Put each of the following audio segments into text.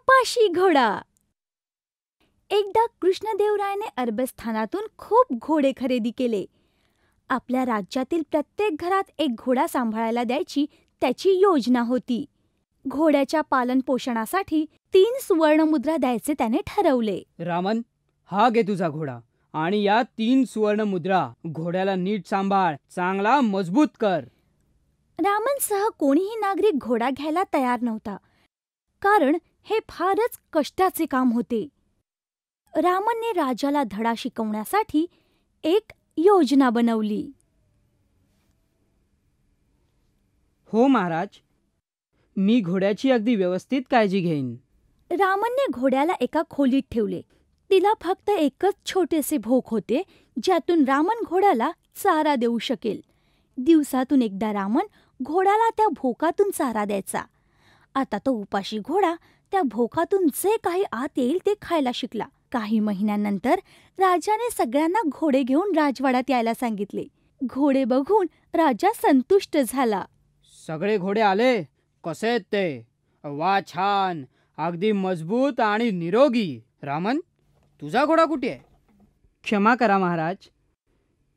कपाशी घोडा एकदा कृष्णदेवरायने अरबस्थानातून खूप घोडे खरेदी केले आपल्या राज्यातील प्रत्येक घरात एक घोडा सांभाळायला द्यायची त्याची योजना होती घोड्याच्या पोषणासाठी तीन सुवर्णमुद्रा द्यायचे त्याने ठरवले रामन हा घे तुझा घोडा आणि या तीन सुवर्ण मुद्रा घोड्याला नीट सांभाळ चांगला मजबूत कर रामनसह कोणीही नागरिक घोडा घ्यायला तयार नव्हता कारण हे फारच कष्टाचे काम होते रामनने राजाला धडा शिकवण्यासाठी एक योजना बनवली हो महाराज मी घोड्याची अगदी व्यवस्थित काळजी घेईन रामनने घोड्याला एका खोलीत ठेवले तिला फक्त एकच छोटेसे भोक होते ज्यातून रामन घोड्याला चारा देऊ शकेल दिवसातून एकदा रामन घोड्याला त्या भोकातून चारा द्यायचा आता तो उपाशी घोडा त्या भोकातून जे काही आत येईल ते खायला शिकला काही महिन्यांनंतर राजाने सगळ्यांना घोडे घेऊन राजवाड्यात यायला सांगितले घोडे बघून राजा संतुष्ट झाला सगळे घोडे आले कसे ते वा छान अगदी मजबूत आणि निरोगी रामन तुझा घोडा कुठे आहे क्षमा करा महाराज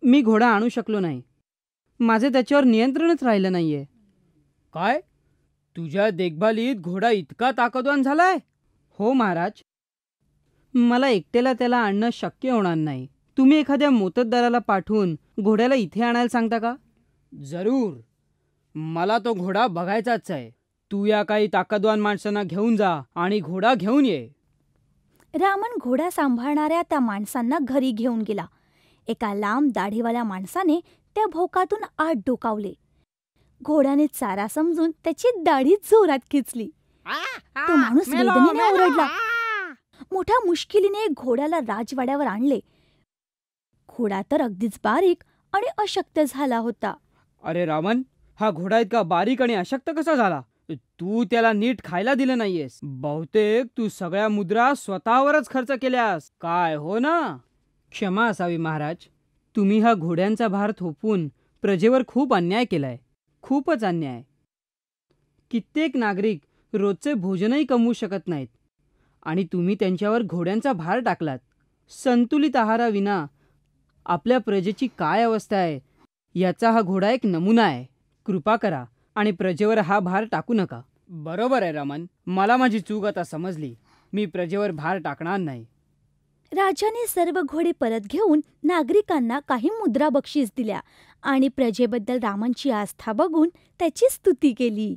मी घोडा आणू शकलो नाही माझे त्याच्यावर नियंत्रणच राहिलं नाहीये काय तुझ्या देखभालीत घोडा इतका ताकदवान झालाय हो महाराज मला एकट्याला त्याला आणणं शक्य होणार नाही तुम्ही एखाद्या मोतदाराला पाठवून घोड्याला इथे आणायला सांगता का जरूर मला तो घोडा बघायचाच आहे तू या काही ताकदवान माणसांना घेऊन जा आणि घोडा घेऊन ये रामन घोडा सांभाळणाऱ्या त्या माणसांना घरी घेऊन गेला एका लांब दाढीवाल्या माणसाने त्या भोकातून आत डोकावले घोड्याने चारा समजून त्याची दाढी जोरात खिचली तो माणूस वेदनेने ओरडला मोठ्या मुश्किलीने घोड्याला राजवाड्यावर आणले घोडा तर अगदीच बारीक आणि अशक्त झाला होता अरे रावण हा घोडा इतका बारीक आणि अशक्त कसा झाला तू त्याला नीट खायला दिलं नाहीयेस बहुतेक तू सगळ्या मुद्रा स्वतःवरच खर्च केल्यास काय हो ना क्षमा असावी महाराज तुम्ही हा घोड्यांचा भार थोपून प्रजेवर खूप अन्याय केलाय खूपच अन्याय कित्येक नागरिक रोजचे भोजनही कमवू शकत नाहीत आणि तुम्ही त्यांच्यावर घोड्यांचा भार टाकलात संतुलित आहाराविना आपल्या प्रजेची काय अवस्था आहे याचा हा घोडा एक नमुना आहे कृपा करा आणि प्रजेवर हा भार टाकू नका बरोबर आहे रमन मला माझी चूक आता समजली मी प्रजेवर भार टाकणार नाही राजाने सर्व घोडे परत घेऊन नागरिकांना काही मुद्रा बक्षीस दिल्या आणि प्रजेबद्दल रामांची आस्था बघून त्याची स्तुती केली